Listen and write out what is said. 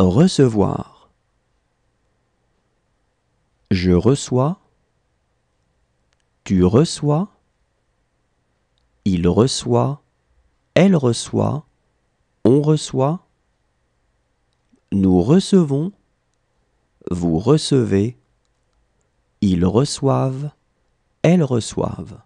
Recevoir. Je reçois. Tu reçois. Il reçoit. Elle reçoit. On reçoit. Nous recevons. Vous recevez. Ils reçoivent. Elles reçoivent.